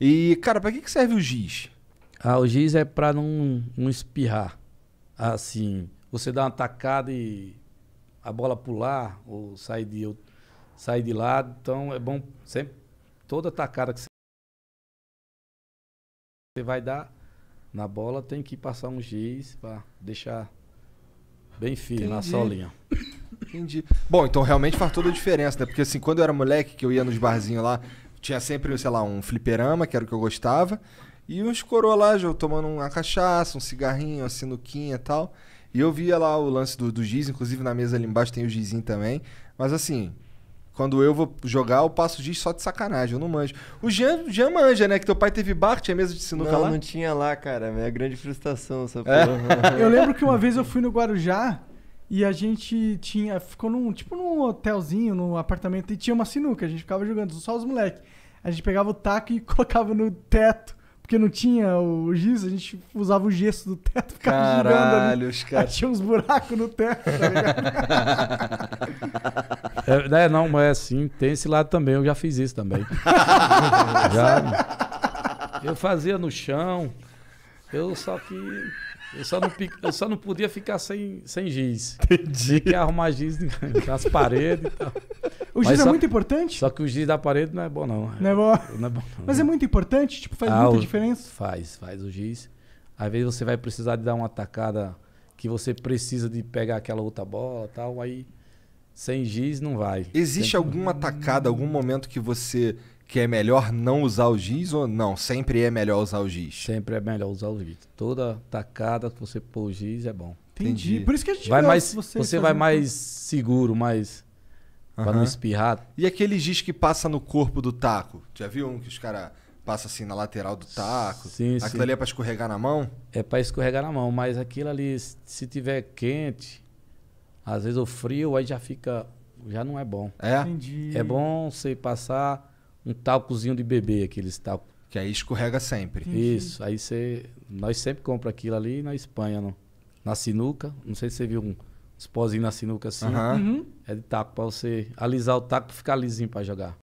E, cara, para que, que serve o giz? Ah, o giz é para não, não espirrar. Assim, você dá uma tacada e a bola pular ou sair de, sai de lado. Então é bom sempre, toda tacada que você vai dar na bola tem que passar um giz para deixar bem firme Entendi. na solinha. Entendi. Bom, então realmente faz toda a diferença, né? Porque assim, quando eu era moleque, que eu ia nos barzinhos lá, tinha sempre, sei lá, um fliperama, que era o que eu gostava, e uns coroa lá, já, tomando uma cachaça, um cigarrinho, uma sinuquinha e tal. E eu via lá o lance do, do giz, inclusive na mesa ali embaixo tem o gizinho também. Mas assim, quando eu vou jogar, eu passo o giz só de sacanagem, eu não manjo. O Jean, Jean manja, né? Que teu pai teve bar, tinha mesa de sinuca não, lá? Não, não tinha lá, cara. É minha grande frustração essa é? porra. eu lembro que uma vez eu fui no Guarujá e a gente tinha. Ficou num. Tipo num hotelzinho, num apartamento, e tinha uma sinuca. A gente ficava jogando, só os moleques. A gente pegava o taco e colocava no teto. Porque não tinha o giz, a gente usava o gesso do teto, ficava Caralho, girando Caralho, Os cara... Aí tinha uns buracos no teto, tá ligado? é, né, não, mas é assim, tem esse lado também, eu já fiz isso também. já, eu fazia no chão, eu só que eu só não, eu só não podia ficar sem, sem giz. Entendi. Tinha que arrumar giz nas paredes e tal. O giz Mas é só, muito importante? Só que o giz da parede não é bom, não. Não é bom? Não é bom não. Mas é muito importante? Tipo, faz ah, muita o, diferença? Faz, faz o giz. Às vezes você vai precisar de dar uma atacada que você precisa de pegar aquela outra bola tal, aí sem giz não vai. Existe Sempre... alguma atacada, algum momento que você que é melhor não usar o giz ou não? Sempre é melhor usar o giz? Sempre é melhor usar o giz. Toda tacada que você pôr o giz é bom. Entendi. Entendi. Por isso que a gente vai mais, você, você vai mais seguro, mais uhum. para não espirrar. E aquele giz que passa no corpo do taco? Já viu um que os caras passa assim na lateral do taco? Sim, aquilo sim. ali é para escorregar na mão? É para escorregar na mão, mas aquilo ali se tiver quente, às vezes o frio aí já fica já não é bom. É? Entendi. É bom você passar um talcozinho de bebê, aqueles talco. Que aí escorrega sempre. Isso, aí você. Nós sempre compramos aquilo ali na Espanha, no na sinuca. Não sei se você viu um, uns pozinhos na sinuca assim. Uhum. Uhum. É de taco, para você alisar o taco pra ficar lisinho para jogar.